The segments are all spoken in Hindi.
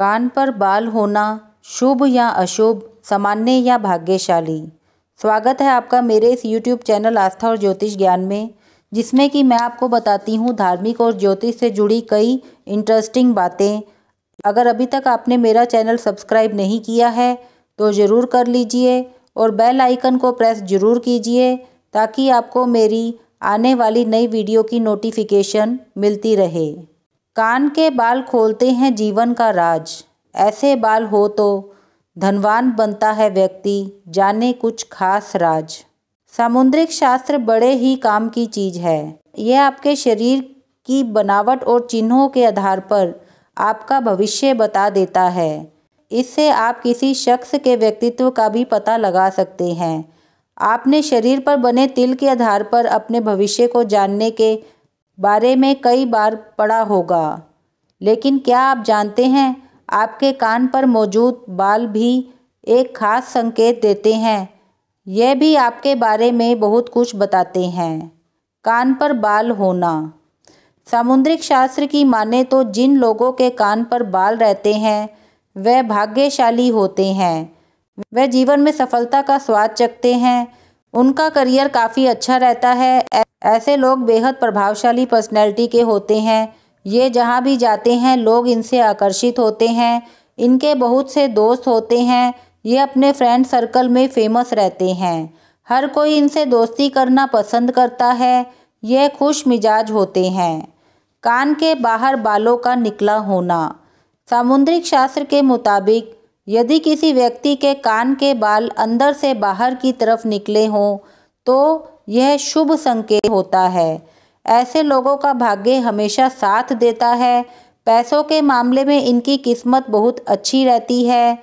कान पर बाल होना शुभ या अशुभ सामान्य या भाग्यशाली स्वागत है आपका मेरे इस YouTube चैनल आस्था और ज्योतिष ज्ञान में जिसमें कि मैं आपको बताती हूँ धार्मिक और ज्योतिष से जुड़ी कई इंटरेस्टिंग बातें अगर अभी तक आपने मेरा चैनल सब्सक्राइब नहीं किया है तो ज़रूर कर लीजिए और बेल आइकन को प्रेस ज़रूर कीजिए ताकि आपको मेरी आने वाली नई वीडियो की नोटिफिकेशन मिलती रहे कान के बाल खोलते हैं जीवन का राज ऐसे बाल हो तो धनवान बनता है व्यक्ति जाने कुछ खास राज सामुद्रिक शास्त्र बड़े ही काम की चीज़ है यह आपके शरीर की बनावट और चिन्हों के आधार पर आपका भविष्य बता देता है इससे आप किसी शख्स के व्यक्तित्व का भी पता लगा सकते हैं आपने शरीर पर बने तिल के आधार पर अपने भविष्य को जानने के बारे में कई बार पढ़ा होगा लेकिन क्या आप जानते हैं आपके कान पर मौजूद बाल भी एक खास संकेत देते हैं यह भी आपके बारे में बहुत कुछ बताते हैं कान पर बाल होना सामुद्रिक शास्त्र की माने तो जिन लोगों के कान पर बाल रहते हैं वह भाग्यशाली होते हैं वह जीवन में सफलता का स्वाद चखते हैं उनका करियर काफ़ी अच्छा रहता है ऐसे लोग बेहद प्रभावशाली पर्सनैलिटी के होते हैं ये जहाँ भी जाते हैं लोग इनसे आकर्षित होते हैं इनके बहुत से दोस्त होते हैं ये अपने फ्रेंड सर्कल में फेमस रहते हैं हर कोई इनसे दोस्ती करना पसंद करता है ये खुश मिजाज होते हैं कान के बाहर बालों का निकला होना सामुद्रिक शास्त्र के मुताबिक यदि किसी व्यक्ति के कान के बाल अंदर से बाहर की तरफ निकले हों तो यह शुभ संकेत होता है ऐसे लोगों का भाग्य हमेशा साथ देता है पैसों के मामले में इनकी किस्मत बहुत अच्छी रहती है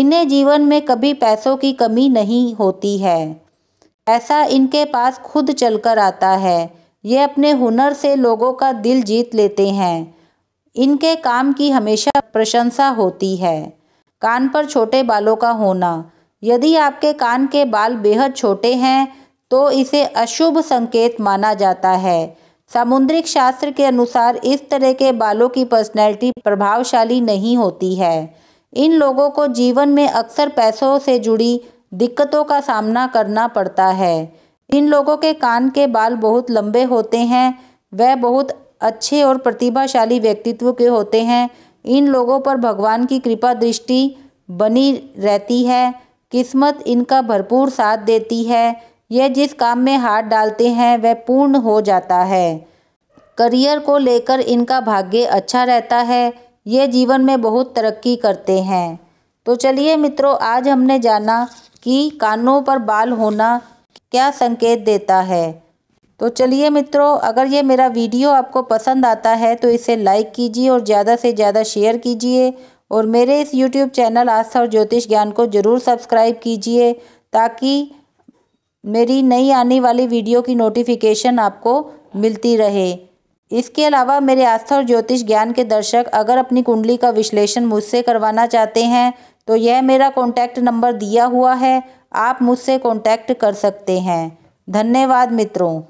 इन्हें जीवन में कभी पैसों की कमी नहीं होती है ऐसा इनके पास खुद चलकर आता है ये अपने हुनर से लोगों का दिल जीत लेते हैं इनके काम की हमेशा प्रशंसा होती है कान पर छोटे बालों का होना यदि आपके कान के बाल बेहद छोटे हैं तो इसे अशुभ संकेत माना जाता है सामुद्रिक शास्त्र के अनुसार इस तरह के बालों की पर्सनैलिटी प्रभावशाली नहीं होती है इन लोगों को जीवन में अक्सर पैसों से जुड़ी दिक्कतों का सामना करना पड़ता है इन लोगों के कान के बाल बहुत लंबे होते हैं वह बहुत अच्छे और प्रतिभाशाली व्यक्तित्व के होते हैं इन लोगों पर भगवान की कृपा दृष्टि बनी रहती है किस्मत इनका भरपूर साथ देती है यह जिस काम में हाथ डालते हैं वह पूर्ण हो जाता है करियर को लेकर इनका भाग्य अच्छा रहता है ये जीवन में बहुत तरक्की करते हैं तो चलिए मित्रों आज हमने जाना कि कानों पर बाल होना क्या संकेत देता है तो चलिए मित्रों अगर ये मेरा वीडियो आपको पसंद आता है तो इसे लाइक कीजिए और ज़्यादा से ज़्यादा शेयर कीजिए और मेरे इस यूट्यूब चैनल आस्था और ज्योतिष ज्ञान को ज़रूर सब्सक्राइब कीजिए ताकि मेरी नई आने वाली वीडियो की नोटिफिकेशन आपको मिलती रहे इसके अलावा मेरे आस्था और ज्योतिष ज्ञान के दर्शक अगर अपनी कुंडली का विश्लेषण मुझसे करवाना चाहते हैं तो यह मेरा कॉन्टैक्ट नंबर दिया हुआ है आप मुझसे कॉन्टैक्ट कर सकते हैं धन्यवाद मित्रों